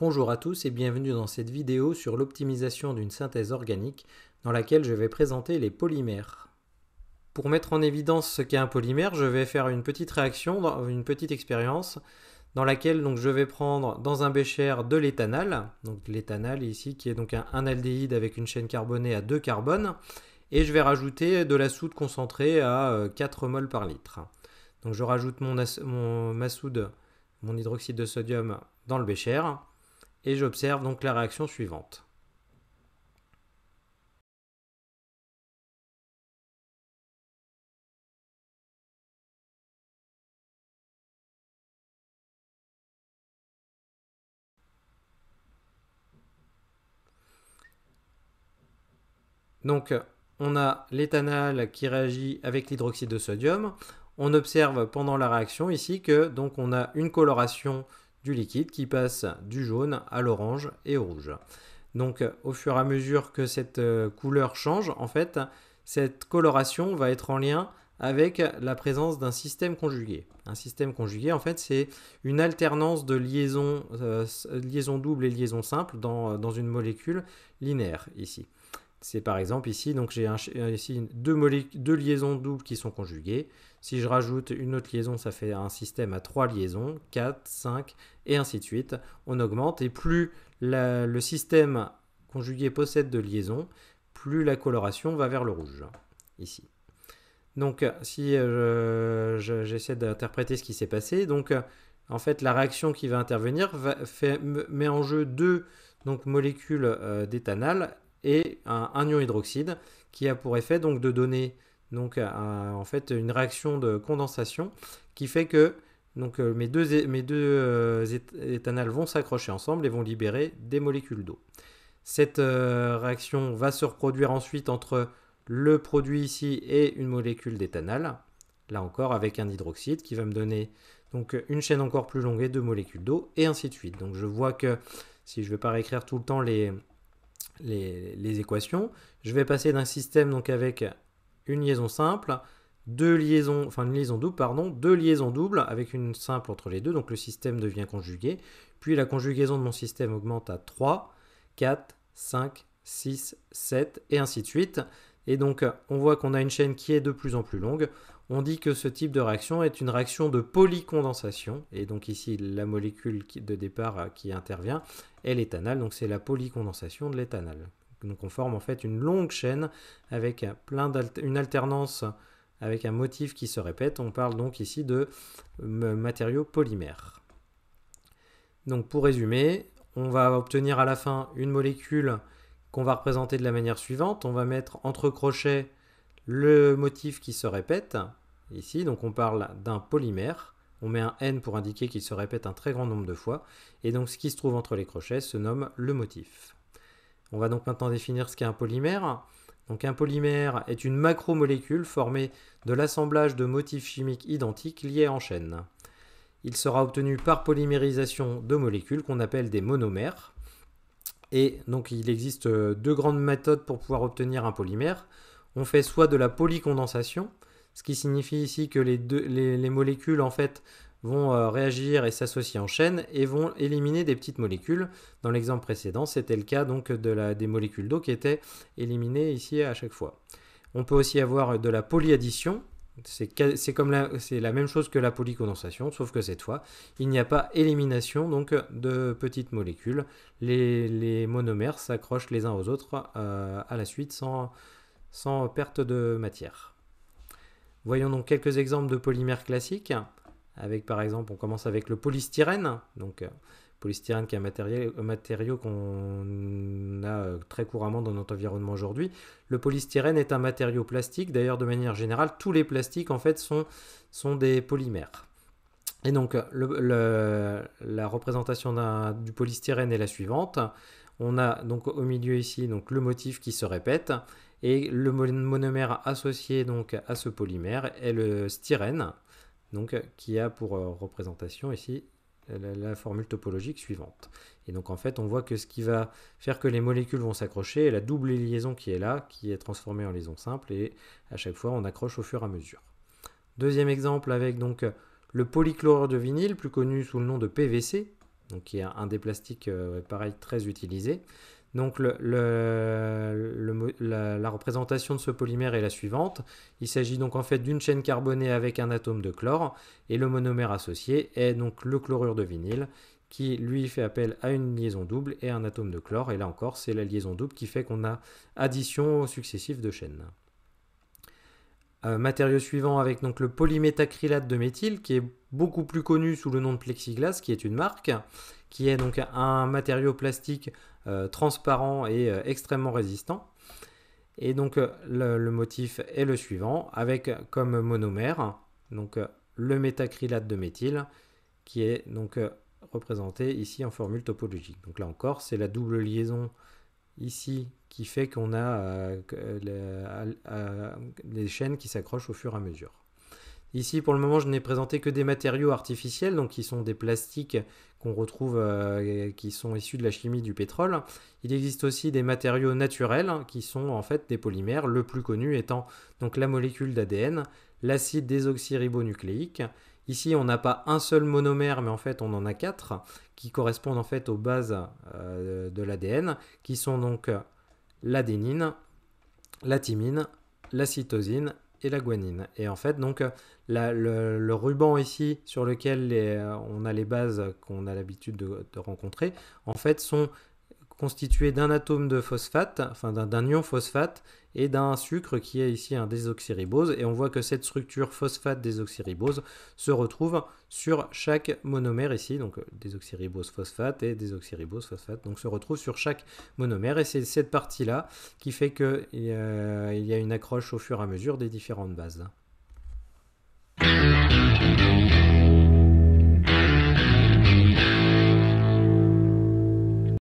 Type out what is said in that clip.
Bonjour à tous et bienvenue dans cette vidéo sur l'optimisation d'une synthèse organique dans laquelle je vais présenter les polymères. Pour mettre en évidence ce qu'est un polymère, je vais faire une petite réaction, une petite expérience dans laquelle donc, je vais prendre dans un bécher de l'éthanal, donc l'éthanal ici qui est donc un, aldéhyde avec une chaîne carbonée à 2 carbones, et je vais rajouter de la soude concentrée à 4 euh, mol par litre. Donc je rajoute mon, soude, mon hydroxyde de sodium dans le bécher, et j'observe donc la réaction suivante. Donc on a l'éthanol qui réagit avec l'hydroxyde de sodium. On observe pendant la réaction ici que donc on a une coloration liquide qui passe du jaune à l'orange et au rouge. Donc au fur et à mesure que cette euh, couleur change, en fait, cette coloration va être en lien avec la présence d'un système conjugué. Un système conjugué, en fait, c'est une alternance de liaisons, euh, liaison double et liaison simple dans une molécule linéaire ici. C'est par exemple ici, donc j'ai euh, ici deux, liaisons doubles qui sont conjuguées. Si je rajoute une autre liaison, ça fait un système à trois liaisons, 4, 5 et ainsi de suite. On augmente et plus le système conjugué possède de liaisons, plus la coloration va vers le rouge, ici. Donc si euh, j'essaie d'interpréter ce qui s'est passé, donc euh, en fait la réaction qui va intervenir met en jeu deux molécules d'éthanol et un, ion hydroxyde qui a pour effet donc de donner donc en fait une réaction de condensation qui fait que donc euh, mes deux, mes deux euh, vont s'accrocher ensemble et vont libérer des molécules d'eau. Cette euh, réaction va se reproduire ensuite entre le produit ici et une molécule d'éthanol, là encore avec un hydroxyde qui va me donner donc une chaîne encore plus longue et deux molécules d'eau et ainsi de suite. Donc je vois que si je ne vais pas réécrire tout le temps les, les, équations. Je vais passer d'un système donc avec une liaison simple, deux liaisons, enfin une liaison double, pardon, deux liaisons doubles avec une simple entre les deux, donc le système devient conjugué. Puis la conjugaison de mon système augmente à 3, 4, 5, 6, 7 et ainsi de suite. Et donc on voit qu'on a une chaîne qui est de plus en plus longue on dit que ce type de réaction est une réaction de polycondensation. Et donc ici, la molécule de départ euh, qui intervient est l'éthanol, donc c'est la polycondensation de l'éthanol. Donc on forme en fait une longue chaîne avec plein une alternance avec un motif qui se répète. On parle donc ici de euh, matériaux polymères. Donc pour résumer, on va obtenir à la fin une molécule qu'on va représenter de la manière suivante. On va mettre entre crochets le motif qui se répète, ici, donc on parle d'un polymère. On met un N pour indiquer qu'il se répète un très grand nombre de fois. Et donc ce qui se trouve entre les crochets se nomme le motif. On va donc maintenant définir ce qu'est un polymère. Donc un polymère est une macromolécule formée de l'assemblage de motifs chimiques identiques liés en chaîne. Il sera obtenu par polymérisation de molécules qu'on appelle des monomères. Et donc il existe deux grandes méthodes pour pouvoir obtenir un polymère on fait soit de la polycondensation, ce qui signifie ici que les, molécules en fait vont euh, réagir et s'associer en chaîne et vont éliminer des petites molécules. Dans l'exemple précédent, c'était le cas donc de des molécules d'eau qui étaient éliminées ici à chaque fois. On peut aussi avoir de la polyaddition. C'est comme la, la même chose que la polycondensation, sauf que cette fois, il n'y a pas élimination donc de petites molécules. Les, monomères s'accrochent les uns aux autres euh, à la suite sans, sans perte de matière. Voyons donc quelques exemples de polymères classiques. Avec par exemple, on commence avec le polystyrène. Donc, euh, polystyrène qui est un matériau, qu'on a euh, très couramment dans notre environnement aujourd'hui. Le polystyrène est un matériau plastique. D'ailleurs, de manière générale, tous les plastiques en fait sont, des polymères. Et donc, la représentation du polystyrène est la suivante on a donc au milieu ici donc le motif qui se répète et le monomère associé donc à ce polymère est le styrène donc qui a pour euh, représentation ici euh, la formule topologique suivante. Et donc en fait, on voit que ce qui va faire que les molécules vont s'accrocher est la double liaison qui est là, qui est transformée en liaison simple, et à chaque fois on accroche au fur et à mesure. Deuxième exemple avec donc le polychlore de vinyle, plus connu sous le nom de PVC, qui est un des plastiques euh, pareil très utilisé. Donc la, représentation de ce polymère est la suivante. Il s'agit donc en fait d'une chaîne carbonée avec un atome de chlore et le monomère associé est donc le chlorure de vinyle qui lui fait appel à une liaison double et un atome de chlore et là encore c'est la liaison double qui fait qu'on a addition successive de chaînes. Euh, matériau suivant avec donc le polymétacrylate de méthyle qui est beaucoup plus connu sous le nom de plexiglas qui est une marque qui est donc un matériau plastique euh, transparent et euh, extrêmement résistant. Et donc le, motif est le suivant avec comme monomère donc le métacrylate de méthyle qui est donc représenté ici en formule topologique. Donc là encore, c'est la double liaison ici qui fait qu'on a des euh, euh, euh, chaînes qui s'accrochent au fur et à mesure. Ici, pour le moment, je n'ai présenté que des matériaux artificiels, donc qui sont des plastiques qu'on retrouve, qui sont issus de la chimie du pétrole. Il existe aussi des matériaux naturels, hein, qui sont en fait des polymères, le plus connu étant donc la molécule d'ADN, l'acide désoxyribonucléique, Ici, on n'a pas un seul monomère, mais en fait, on en a quatre qui correspondent en fait aux bases euh, de l'ADN, qui sont donc l'adénine, la thymine, la cytosine et la guanine. Et en fait, donc, le, ruban ici sur lequel on a les bases qu'on a l'habitude de, rencontrer, en fait, sont constitué d'un atome de phosphate, enfin d'un ion phosphate, et d'un sucre qui est ici un désoxyribose. Et on voit que cette structure phosphate-désoxyribose se retrouve sur chaque monomère ici, donc euh, désoxyribose phosphate et désoxyribose phosphate, donc se retrouve sur chaque monomère. Et c'est cette partie-là qui fait qu'il euh, y a une accroche au fur et à mesure des différentes bases.